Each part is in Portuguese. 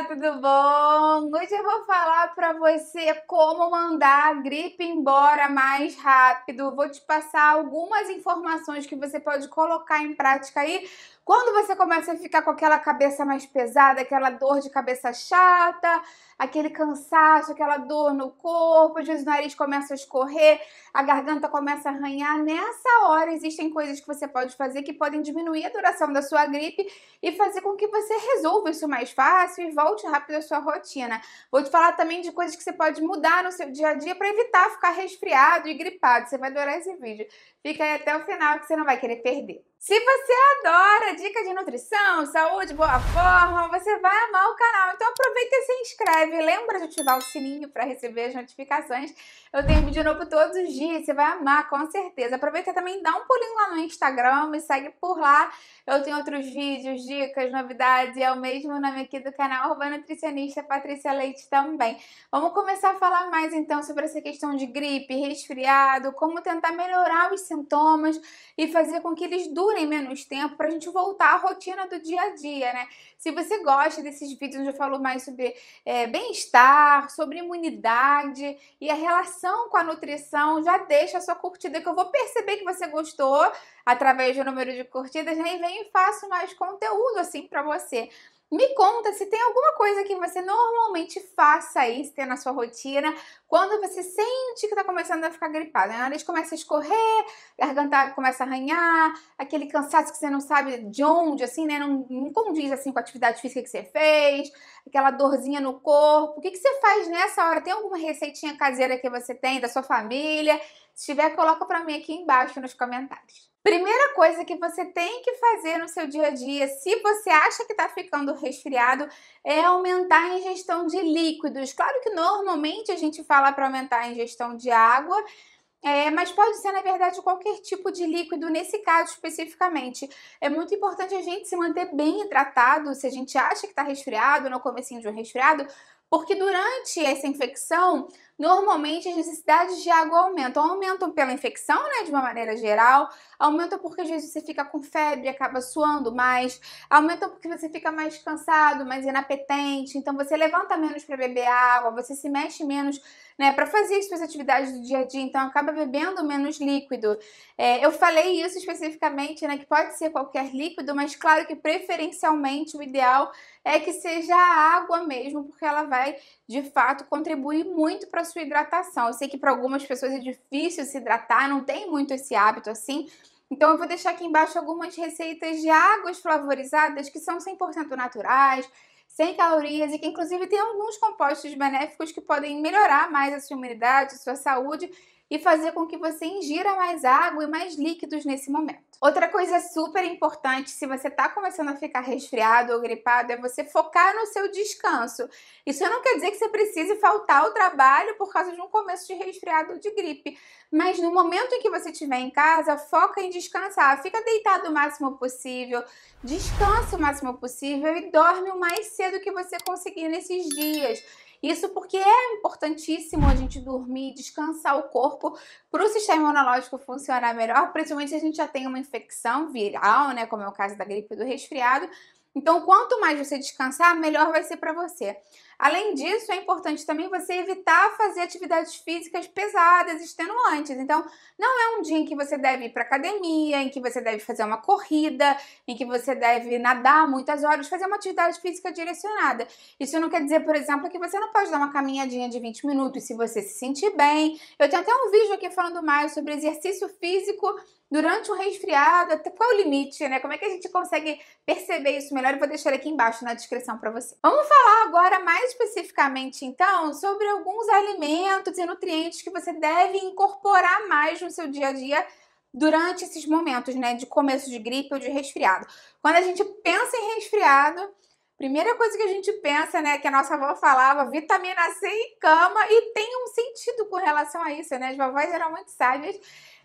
Olá, tudo bom? Hoje eu vou falar para você como mandar a gripe embora mais rápido. Vou te passar algumas informações que você pode colocar em prática aí quando você começa a ficar com aquela cabeça mais pesada, aquela dor de cabeça chata, aquele cansaço, aquela dor no corpo, às vezes o nariz começa a escorrer, a garganta começa a arranhar, nessa hora existem coisas que você pode fazer que podem diminuir a duração da sua gripe e fazer com que você resolva isso mais fácil e volte rápido à sua rotina. Vou te falar também de coisas que você pode mudar no seu dia a dia para evitar ficar resfriado e gripado. Você vai adorar esse vídeo. Fica aí até o final que você não vai querer perder. Se você adora dica de nutrição, saúde, boa forma, você vai amar o canal. Então aproveita e se inscreve. Lembra de ativar o sininho para receber as notificações. Eu tenho vídeo novo todos os dias, você vai amar, com certeza. Aproveita também, dá um pulinho lá no Instagram, me segue por lá. Eu tenho outros vídeos, dicas, novidades. É o mesmo nome aqui do canal, Urbana nutricionista Patrícia Leite também. Vamos começar a falar mais então sobre essa questão de gripe, resfriado, como tentar melhorar os sintomas e fazer com que eles durem durem menos né, tempo para a gente voltar à rotina do dia a dia, né? Se você gosta desses vídeos onde eu falo mais sobre é, bem-estar, sobre imunidade e a relação com a nutrição, já deixa a sua curtida que eu vou perceber que você gostou através do número de curtidas né? e venho e faço mais conteúdo assim para você. Me conta se tem alguma coisa que você normalmente faça aí, se tem na sua rotina, quando você sente que está começando a ficar gripado. Né? A nariz começa a escorrer, a garganta começa a arranhar, aquele cansaço que você não sabe de onde, assim, né? Não, não condiz assim com a atividade física que você fez, aquela dorzinha no corpo. O que, que você faz nessa hora? Tem alguma receitinha caseira que você tem da sua família? Se tiver, coloca para mim aqui embaixo nos comentários. Primeira coisa que você tem que fazer no seu dia a dia, se você acha que está ficando resfriado, é aumentar a ingestão de líquidos. Claro que normalmente a gente fala para aumentar a ingestão de água, é, mas pode ser, na verdade, qualquer tipo de líquido, nesse caso especificamente. É muito importante a gente se manter bem hidratado, se a gente acha que está resfriado, no comecinho de um resfriado, porque durante essa infecção, normalmente as necessidades de água aumentam. Aumentam pela infecção, né, de uma maneira geral, aumentam porque às vezes você fica com febre, acaba suando mais, aumentam porque você fica mais cansado, mais inapetente, então você levanta menos para beber água, você se mexe menos, né, para fazer as suas atividades do dia a dia, então acaba bebendo menos líquido. É, eu falei isso especificamente, né, que pode ser qualquer líquido, mas claro que preferencialmente o ideal é que seja a água mesmo, porque ela vai de fato contribui muito para sua hidratação. Eu sei que para algumas pessoas é difícil se hidratar, não tem muito esse hábito assim. Então eu vou deixar aqui embaixo algumas receitas de águas flavorizadas que são 100% naturais, sem calorias e que inclusive tem alguns compostos benéficos que podem melhorar mais a sua imunidade, a sua saúde e fazer com que você ingira mais água e mais líquidos nesse momento. Outra coisa super importante, se você está começando a ficar resfriado ou gripado, é você focar no seu descanso. Isso não quer dizer que você precise faltar ao trabalho por causa de um começo de resfriado ou de gripe, mas no momento em que você estiver em casa, foca em descansar. Fica deitado o máximo possível, descansa o máximo possível e dorme o mais cedo que você conseguir nesses dias. Isso porque é importantíssimo a gente dormir, descansar o corpo para o sistema imunológico funcionar melhor, principalmente se a gente já tem uma infecção viral, né, como é o caso da gripe do resfriado. Então, quanto mais você descansar, melhor vai ser para você. Além disso, é importante também você evitar fazer atividades físicas pesadas, extenuantes. Então, não é um dia em que você deve ir para academia, em que você deve fazer uma corrida, em que você deve nadar muitas horas, fazer uma atividade física direcionada. Isso não quer dizer, por exemplo, que você não pode dar uma caminhadinha de 20 minutos se você se sentir bem. Eu tenho até um vídeo aqui falando mais sobre exercício físico durante um resfriado, até qual é o limite, né? Como é que a gente consegue perceber isso melhor? Eu vou deixar aqui embaixo na descrição para você. Vamos falar agora mais especificamente, então, sobre alguns alimentos e nutrientes que você deve incorporar mais no seu dia a dia durante esses momentos, né, de começo de gripe ou de resfriado. Quando a gente pensa em resfriado, primeira coisa que a gente pensa, né, que a nossa avó falava, vitamina C e cama, e tem um sentido com relação a isso, né? As vovós eram muito sábias.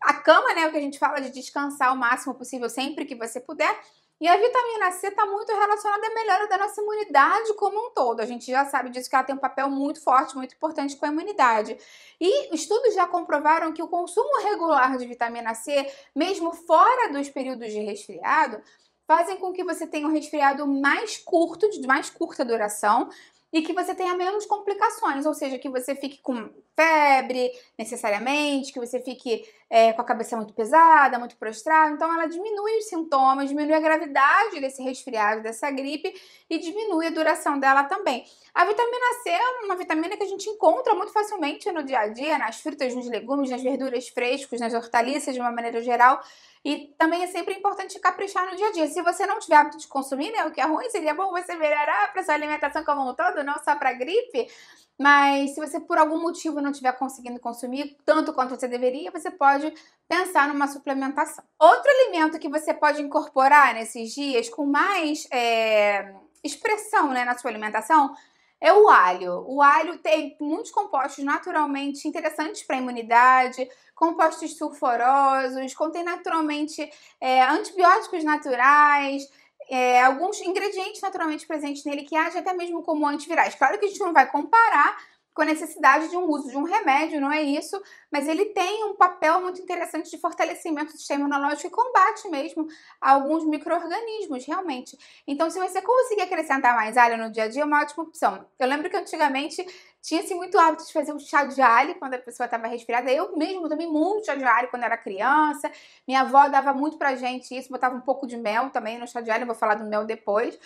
A cama, né, é o que a gente fala de descansar o máximo possível sempre que você puder. E a vitamina C está muito relacionada à melhora da nossa imunidade como um todo. A gente já sabe disso que ela tem um papel muito forte, muito importante com a imunidade. E estudos já comprovaram que o consumo regular de vitamina C, mesmo fora dos períodos de resfriado, fazem com que você tenha um resfriado mais curto, de mais curta duração, e que você tenha menos complicações, ou seja, que você fique com febre necessariamente, que você fique é, com a cabeça muito pesada, muito prostrada. Então, ela diminui os sintomas, diminui a gravidade desse resfriado, dessa gripe e diminui a duração dela também. A vitamina C é uma vitamina que a gente encontra muito facilmente no dia a dia, nas frutas, nos legumes, nas verduras frescas, nas hortaliças de uma maneira geral. E também é sempre importante caprichar no dia a dia. Se você não tiver hábito de consumir, né, o que é ruim, seria bom você melhorar para sua alimentação como um todo, não só para gripe. Mas se você por algum motivo não estiver conseguindo consumir tanto quanto você deveria, você pode pensar numa suplementação. Outro alimento que você pode incorporar nesses dias com mais é, expressão né, na sua alimentação é o alho. O alho tem muitos compostos naturalmente interessantes para a imunidade, compostos sulfurosos, contém naturalmente é, antibióticos naturais, é, alguns ingredientes naturalmente presentes nele que agem até mesmo como antivirais. Claro que a gente não vai comparar com a necessidade de um uso de um remédio, não é isso, mas ele tem um papel muito interessante de fortalecimento do sistema imunológico e combate mesmo a alguns micro-organismos, realmente. Então, se você conseguir acrescentar mais alho no dia a dia, é uma ótima opção. Eu lembro que antigamente tinha-se muito hábito de fazer um chá de alho quando a pessoa estava respirada. Eu mesmo tomei muito chá de alho quando era criança. Minha avó dava muito pra gente isso, botava um pouco de mel também no chá de alho, eu vou falar do mel depois.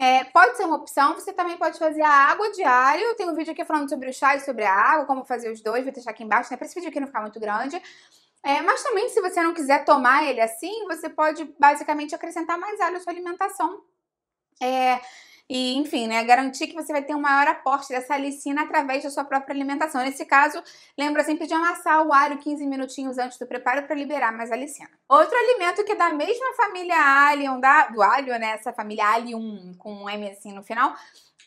É, pode ser uma opção, você também pode fazer a água diária. Eu tenho um vídeo aqui falando sobre o chá e sobre a água, como fazer os dois, vou deixar aqui embaixo, né? Pra esse vídeo aqui não ficar muito grande. É, mas também, se você não quiser tomar ele assim, você pode basicamente acrescentar mais alho à sua alimentação. É, e, enfim, né, garantir que você vai ter um maior aporte dessa alicina através da sua própria alimentação. Nesse caso, lembra sempre de amassar o alho 15 minutinhos antes do preparo para liberar mais alicina. Outro alimento que é da mesma família allium, da, do alho, né, essa família allium com um M assim no final,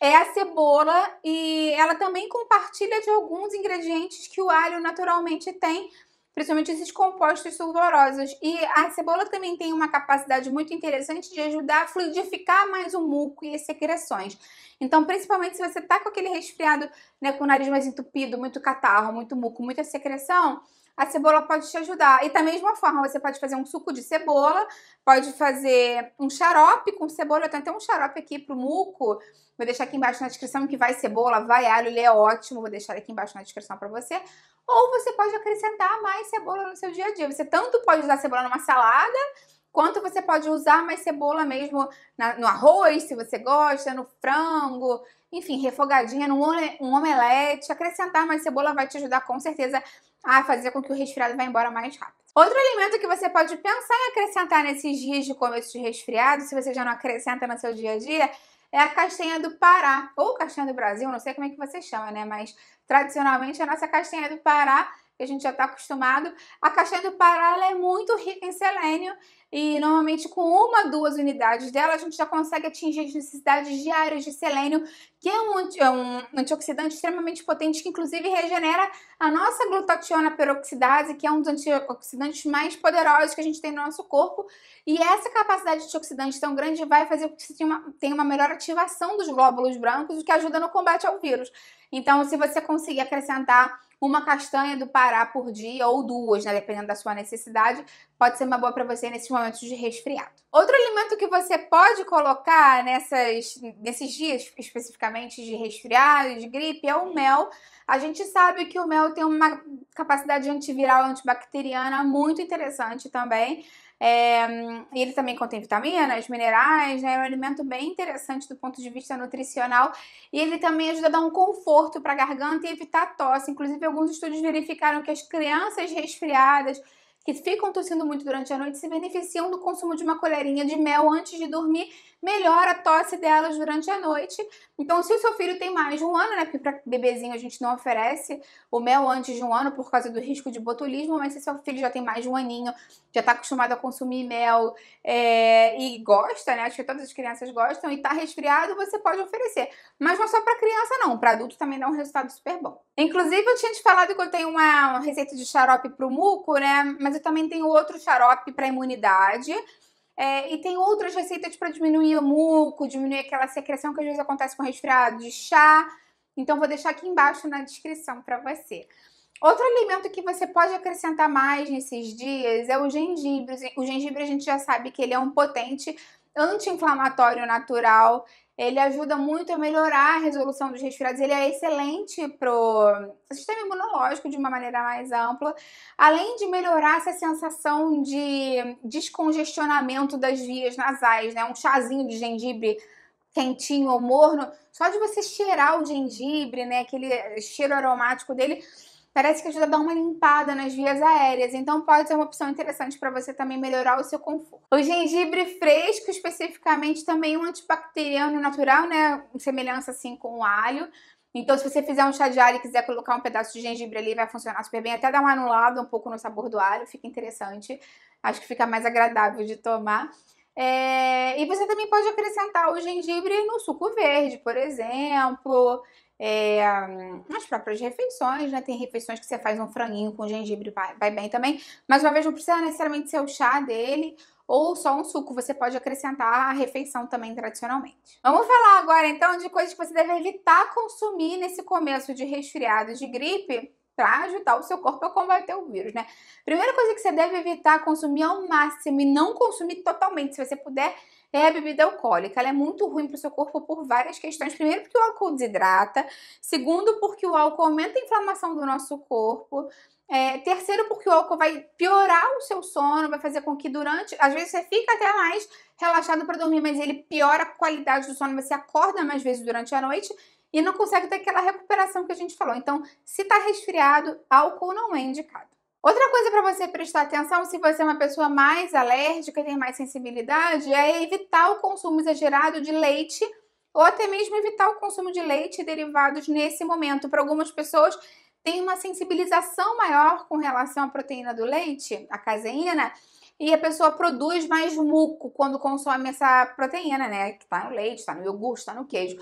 é a cebola e ela também compartilha de alguns ingredientes que o alho naturalmente tem, principalmente esses compostos sulfurosos. E a cebola também tem uma capacidade muito interessante de ajudar a fluidificar mais o muco e as secreções. Então, principalmente se você tá com aquele resfriado, né, com o nariz mais entupido, muito catarro, muito muco, muita secreção, a cebola pode te ajudar. E da mesma forma, você pode fazer um suco de cebola, pode fazer um xarope com cebola. Eu tenho até um xarope aqui pro muco. Vou deixar aqui embaixo na descrição que vai cebola, vai alho, ele é ótimo. Vou deixar aqui embaixo na descrição para você. Ou você pode acrescentar mais cebola no seu dia a dia. Você tanto pode usar cebola numa salada, quanto você pode usar mais cebola mesmo na, no arroz, se você gosta, no frango, enfim, refogadinha, num omelete. Acrescentar mais cebola vai te ajudar com certeza a fazer com que o resfriado vá embora mais rápido. Outro alimento que você pode pensar em acrescentar nesses dias de começo de resfriado, se você já não acrescenta no seu dia a dia, é a castanha do Pará, ou castanha do Brasil, não sei como é que você chama, né? Mas tradicionalmente a nossa castanha do Pará, que a gente já está acostumado, a castanha do Pará é muito rica em selênio e normalmente com uma, duas unidades dela, a gente já consegue atingir as necessidades diárias de selênio, que é um, é um antioxidante extremamente potente, que inclusive regenera a nossa glutationa peroxidase, que é um dos antioxidantes mais poderosos que a gente tem no nosso corpo. E essa capacidade antioxidante tão grande vai fazer com que você tenha uma, tenha uma melhor ativação dos glóbulos brancos, o que ajuda no combate ao vírus. Então, se você conseguir acrescentar uma castanha do Pará por dia ou duas, né, dependendo da sua necessidade, pode ser uma boa para você nesses momentos de resfriado. Outro alimento que você pode colocar nessas, nesses dias especificamente de resfriado, de gripe, é o mel. A gente sabe que o mel tem uma capacidade antiviral, antibacteriana muito interessante também. É, ele também contém vitaminas, minerais, né? É um alimento bem interessante do ponto de vista nutricional. E ele também ajuda a dar um conforto para a garganta e evitar tosse. Inclusive, alguns estudos verificaram que as crianças resfriadas que ficam tossindo muito durante a noite se beneficiam do consumo de uma colherinha de mel antes de dormir, melhora a tosse delas durante a noite. Então, se o seu filho tem mais de um ano, né? Porque para bebezinho a gente não oferece o mel antes de um ano por causa do risco de botulismo, mas se seu filho já tem mais de um aninho, já está acostumado a consumir mel é, e gosta, né? Acho que todas as crianças gostam e está resfriado, você pode oferecer. Mas não só para criança, não. Para adulto também dá um resultado super bom. Inclusive, eu tinha te falado que eu tenho uma, uma receita de xarope para o muco, né? Mas mas eu também tenho outro xarope para imunidade. É, e tem outras receitas para diminuir o muco, diminuir aquela secreção que às vezes acontece com resfriado, de chá. Então, vou deixar aqui embaixo na descrição para você. Outro alimento que você pode acrescentar mais nesses dias é o gengibre. O gengibre a gente já sabe que ele é um potente anti-inflamatório natural. Ele ajuda muito a melhorar a resolução dos resfriados. Ele é excelente pro sistema imunológico de uma maneira mais ampla, além de melhorar essa sensação de descongestionamento das vias nasais, né? Um chazinho de gengibre quentinho ou morno, só de você cheirar o gengibre, né, aquele cheiro aromático dele, parece que ajuda a dar uma limpada nas vias aéreas, então pode ser uma opção interessante para você também melhorar o seu conforto. O gengibre fresco, especificamente, também é um antibacteriano natural, né? Semelhança assim com o alho. Então, se você fizer um chá de alho e quiser colocar um pedaço de gengibre ali, vai funcionar super bem. Até dar uma anulada um pouco no sabor do alho, fica interessante. Acho que fica mais agradável de tomar. É... E você também pode acrescentar o gengibre no suco verde, por exemplo é, nas próprias refeições, né? Tem refeições que você faz um franguinho com gengibre, vai, vai bem também. Mais uma vez, não precisa necessariamente ser o chá dele ou só um suco, você pode acrescentar a refeição também tradicionalmente. Vamos falar agora então de coisas que você deve evitar consumir nesse começo de resfriado de gripe para ajudar o seu corpo a combater o vírus, né? Primeira coisa que você deve evitar consumir ao máximo e não consumir totalmente, se você puder, é a bebida alcoólica. Ela é muito ruim para o seu corpo por várias questões. Primeiro, porque o álcool desidrata. Segundo, porque o álcool aumenta a inflamação do nosso corpo. É, terceiro, porque o álcool vai piorar o seu sono, vai fazer com que durante. Às vezes você fica até mais relaxado para dormir, mas ele piora a qualidade do sono, você acorda mais vezes durante a noite e não consegue ter aquela recuperação que a gente falou. Então, se está resfriado, álcool não é indicado. Outra coisa para você prestar atenção, se você é uma pessoa mais alérgica e tem mais sensibilidade, é evitar o consumo exagerado de leite ou até mesmo evitar o consumo de leite e derivados nesse momento. Para algumas pessoas, tem uma sensibilização maior com relação à proteína do leite, a caseína, e a pessoa produz mais muco quando consome essa proteína, né? Que está no leite, está no iogurte, está no queijo.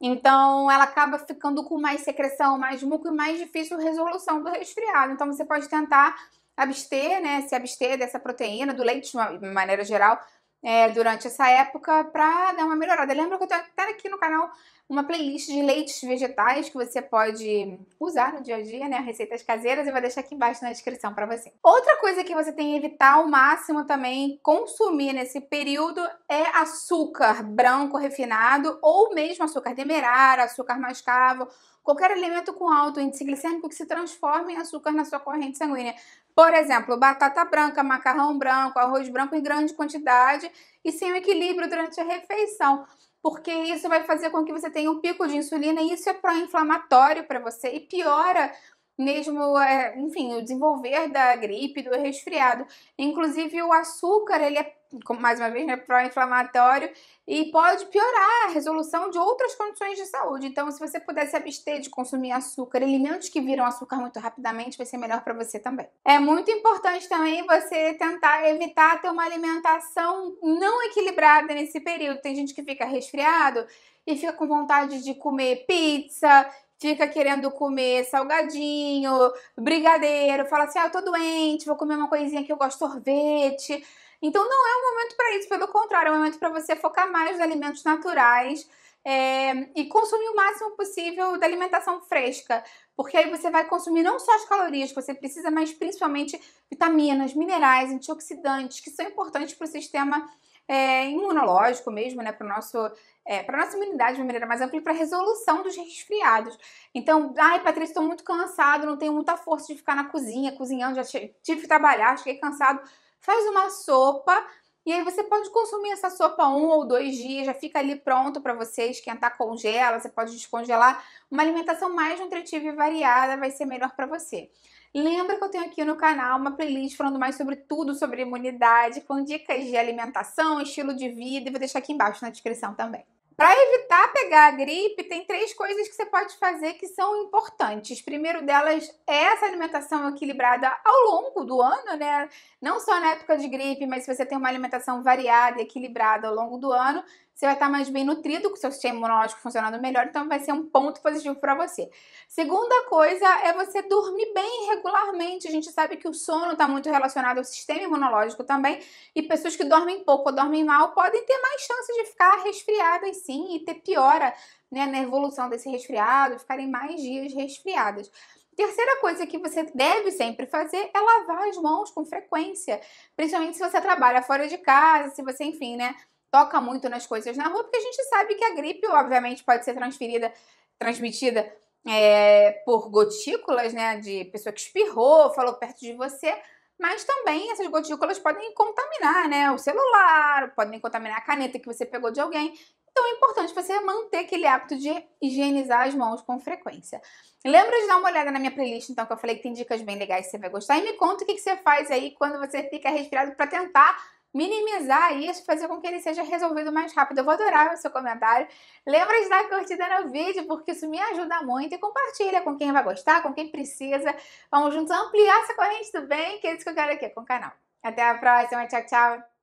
Então, ela acaba ficando com mais secreção, mais muco e mais difícil resolução do resfriado. Então, você pode tentar abster, né, se abster dessa proteína, do leite de, uma, maneira geral, é, durante essa época para dar uma melhorada. Lembra que eu tenho até aqui no canal uma playlist de leites vegetais que você pode usar no dia a dia, né? Receitas caseiras, eu vou deixar aqui embaixo na descrição para você. Outra coisa que você tem que evitar ao máximo também consumir nesse período é açúcar branco refinado ou mesmo açúcar demerara, açúcar mascavo, qualquer alimento com alto índice glicêmico que se transforme em açúcar na sua corrente sanguínea. Por exemplo, batata branca, macarrão branco, arroz branco em grande quantidade e sem o equilíbrio durante a refeição, porque isso vai fazer com que você tenha um pico de insulina e isso é pró-inflamatório para você e piora mesmo, é, enfim, o desenvolver da gripe, do resfriado. Inclusive o açúcar, ele é mais uma vez, né, pró-inflamatório e pode piorar a resolução de outras condições de saúde. Então, se você puder se abster de consumir açúcar, alimentos que viram açúcar muito rapidamente, vai ser melhor para você também. É muito importante também você tentar evitar ter uma alimentação não equilibrada nesse período. Tem gente que fica resfriado e fica com vontade de comer pizza, fica querendo comer salgadinho, brigadeiro, fala assim: ah, eu tô doente, vou comer uma coisinha que eu gosto sorvete. Então não é um momento para isso, pelo contrário, é um momento para você focar mais nos alimentos naturais é, e consumir o máximo possível da alimentação fresca, porque aí você vai consumir não só as calorias que você precisa, mas principalmente vitaminas, minerais, antioxidantes, que são importantes para o sistema é, imunológico mesmo, né, para nosso é, eh, para nossa imunidade de uma maneira mais ampla e para a resolução dos resfriados. Então, ai, Patrícia, estou muito cansado, não tenho muita força de ficar na cozinha, cozinhando, já tive que trabalhar, cheguei cansado faz uma sopa e aí você pode consumir essa sopa um ou dois dias, já fica ali pronto para você esquentar, congela, você pode descongelar. Uma alimentação mais nutritiva e variada vai ser melhor para você. Lembra que eu tenho aqui no canal uma playlist falando mais sobre tudo sobre imunidade, com dicas de alimentação, estilo de vida, e vou deixar aqui embaixo na descrição também. Para evitar pegar a gripe, tem três coisas que você pode fazer que são importantes. Primeiro delas é essa alimentação equilibrada ao longo do ano, né? Não só na época de gripe, mas se você tem uma alimentação variada e equilibrada ao longo do ano, você vai estar mais bem nutrido, com seu sistema imunológico funcionando melhor, então vai ser um ponto positivo para você. Segunda coisa é você dormir bem regularmente. A gente sabe que o sono está muito relacionado ao sistema imunológico também, e pessoas que dormem pouco ou dormem mal podem ter mais chance de ficar resfriadas sim e ter piora né, na evolução desse resfriado, ficarem mais dias resfriadas. Terceira coisa que você deve sempre fazer é lavar as mãos com frequência, principalmente se você trabalha fora de casa, se você, enfim, né, toca muito nas coisas na rua, porque a gente sabe que a gripe, obviamente, pode ser transferida, transmitida é, por gotículas, né? De pessoa que espirrou, falou perto de você. Mas também essas gotículas podem contaminar, né? O celular, podem contaminar a caneta que você pegou de alguém. Então é importante você manter aquele hábito de higienizar as mãos com frequência. Lembra de dar uma olhada na minha playlist, então, que eu falei que tem dicas bem legais que você vai gostar. E me conta o que você faz aí quando você fica respirado para tentar minimizar isso, fazer com que ele seja resolvido mais rápido. Eu vou adorar o seu comentário. Lembra de dar curtida no vídeo, porque isso me ajuda muito. E compartilha com quem vai gostar, com quem precisa. Vamos juntos ampliar essa corrente do bem, que é isso que eu quero aqui com o canal. Até a próxima. Tchau, tchau.